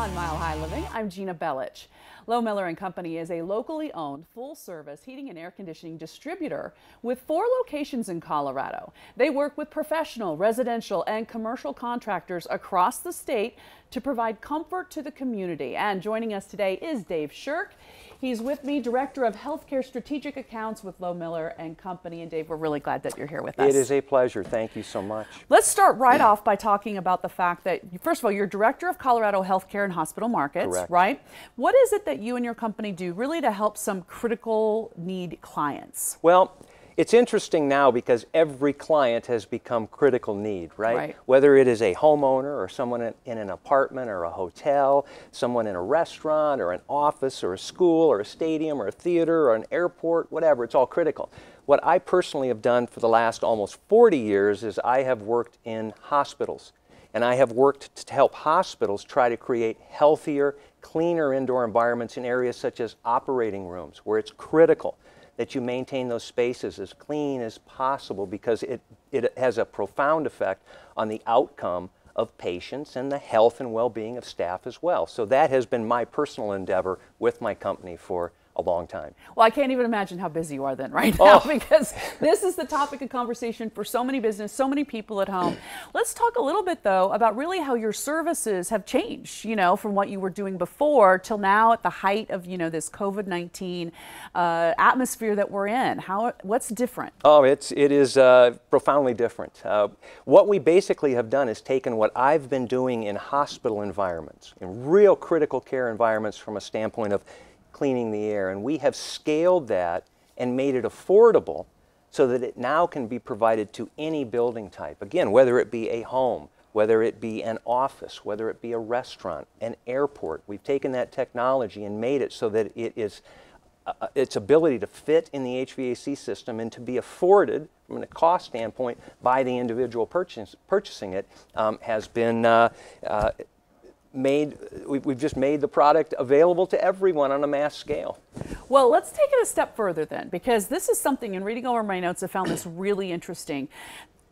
on Mile High Living. I'm Gina Belich. Low Miller & Company is a locally owned, full-service heating and air conditioning distributor with four locations in Colorado. They work with professional, residential, and commercial contractors across the state to provide comfort to the community. And joining us today is Dave Shirk. He's with me, Director of Healthcare Strategic Accounts with Low Miller and Company. And Dave, we're really glad that you're here with us. It is a pleasure. Thank you so much. Let's start right off by talking about the fact that, first of all, you're Director of Colorado Healthcare and Hospital Markets, Correct. right? What is it that you and your company do really to help some critical need clients? Well, it's interesting now because every client has become critical need, right? right? Whether it is a homeowner or someone in an apartment or a hotel, someone in a restaurant or an office or a school or a stadium or a theater or an airport, whatever, it's all critical. What I personally have done for the last almost 40 years is I have worked in hospitals and I have worked to help hospitals try to create healthier, cleaner indoor environments in areas such as operating rooms where it's critical that you maintain those spaces as clean as possible because it, it has a profound effect on the outcome of patients and the health and well-being of staff as well. So that has been my personal endeavor with my company for a long time. Well, I can't even imagine how busy you are then right now oh. because this is the topic of conversation for so many business, so many people at home. Let's talk a little bit though about really how your services have changed, you know, from what you were doing before till now at the height of, you know, this COVID-19 uh, atmosphere that we're in. How what's different? Oh, it's it is uh, profoundly different. Uh, what we basically have done is taken what I've been doing in hospital environments, in real critical care environments from a standpoint of cleaning the air. And we have scaled that and made it affordable so that it now can be provided to any building type. Again, whether it be a home, whether it be an office, whether it be a restaurant, an airport. We've taken that technology and made it so that it is uh, uh its ability to fit in the HVAC system and to be afforded from a cost standpoint by the individual purchase, purchasing it um, has been uh, uh, made we've just made the product available to everyone on a mass scale well let's take it a step further then because this is something in reading over my notes i found this really interesting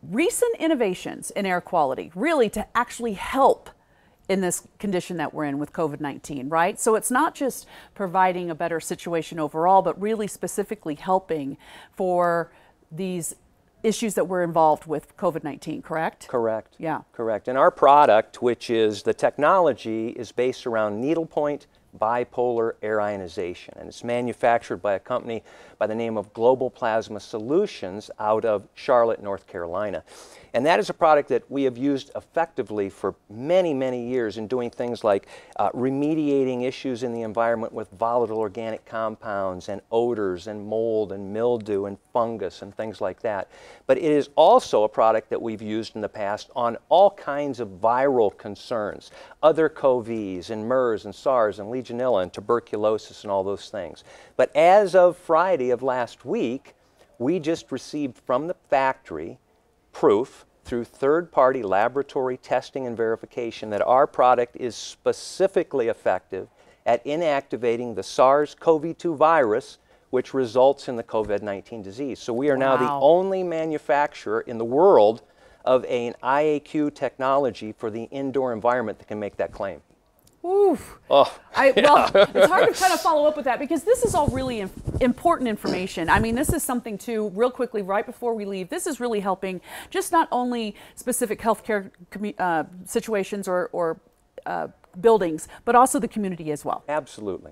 recent innovations in air quality really to actually help in this condition that we're in with COVID 19, right? So it's not just providing a better situation overall, but really specifically helping for these issues that were involved with COVID-19, correct? Correct. Yeah. Correct. And our product, which is the technology, is based around needlepoint bipolar air ionization. And it's manufactured by a company by the name of Global Plasma Solutions out of Charlotte, North Carolina. And that is a product that we have used effectively for many, many years in doing things like uh, remediating issues in the environment with volatile organic compounds and odors and mold and mildew and fungus and things like that. But it is also a product that we've used in the past on all kinds of viral concerns, other CoVs and MERS and SARS and Legionella and tuberculosis and all those things. But as of Friday of last week, we just received from the factory proof through third-party laboratory testing and verification that our product is specifically effective at inactivating the SARS-CoV-2 virus which results in the COVID-19 disease. So we are now wow. the only manufacturer in the world of an IAQ technology for the indoor environment that can make that claim. Oof. Oh, I, yeah. Well, it's hard to kind of follow up with that because this is all really important information. I mean, this is something too, real quickly, right before we leave, this is really helping just not only specific healthcare uh, situations or, or uh, buildings, but also the community as well. Absolutely.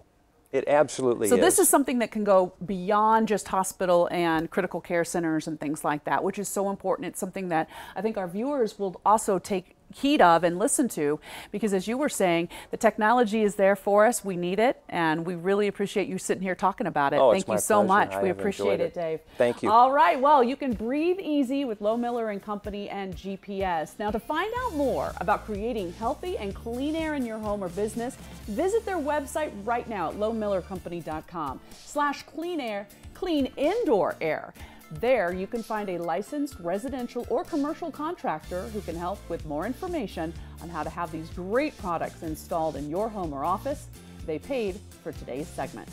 It absolutely so is. this is something that can go beyond just hospital and critical care centers and things like that, which is so important. It's something that I think our viewers will also take heed of and listen to because as you were saying the technology is there for us we need it and we really appreciate you sitting here talking about it oh, thank you so pleasure. much I we appreciate it, it dave thank you all right well you can breathe easy with low miller and company and gps now to find out more about creating healthy and clean air in your home or business visit their website right now at lowmillercompany.com slash clean air clean indoor air there, you can find a licensed residential or commercial contractor who can help with more information on how to have these great products installed in your home or office. They paid for today's segment.